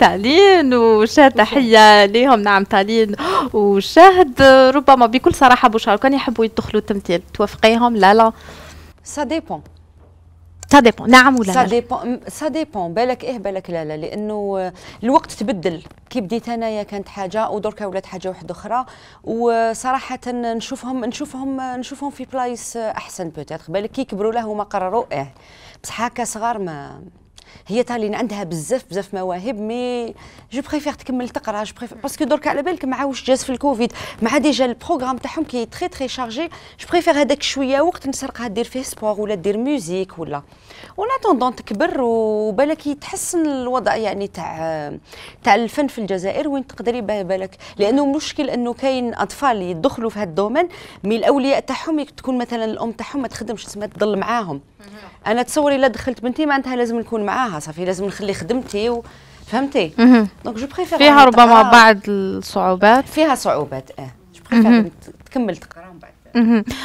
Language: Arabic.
تالين وشاهد تحية ليهم نعم تالين وشاهد ربما بكل صراحة بوشار كان يحبوا يدخلوا التمثيل توافقيهم لا لا سا ديبون سا ديبون نعم ولا لا سا ديبون سا ديبون بالك ايه بالك لا لا لانه الوقت تبدل كي بديت انايا كانت حاجه ودركا ولات حاجه واحده اخرى وصراحه نشوفهم نشوفهم نشوفهم في بلايص احسن بوتيتر بالك كي كبروا له هما قرروا ايه بصح هكا صغار ما هي تاع اللي عندها بزاف بزاف مواهب مي جو بريفير تكمل تقرا جو بريفير باسكو درك على بالك مع واش جاز في الكوفيد مع ديجا البروغرام تاعهم كي تري تري شارجي جو بريفير هذاك شويه وقت نسرقها دير فيه سبور ولا دير ميوزيك ولا ولا طوندون تكبر وبالك يتحسن الوضع يعني تاع تاع الفن في الجزائر وين تقدري بالك لانه مشكل انه كاين اطفال يدخلوا في هذا الدومين مي الاولياء تاعهم تكون مثلا الام تاعهم ما تخدمش تسمى تضل معاهم انا تصوري لا دخلت بنتي معناتها لازم نكون معاها معاها صافي لازم نخلي خدمتي و... فهمتي دونك جو بريفير فيها ربما بعض الصعوبات فيها صعوبات اه جو بريفير تكمل تقرا من بعد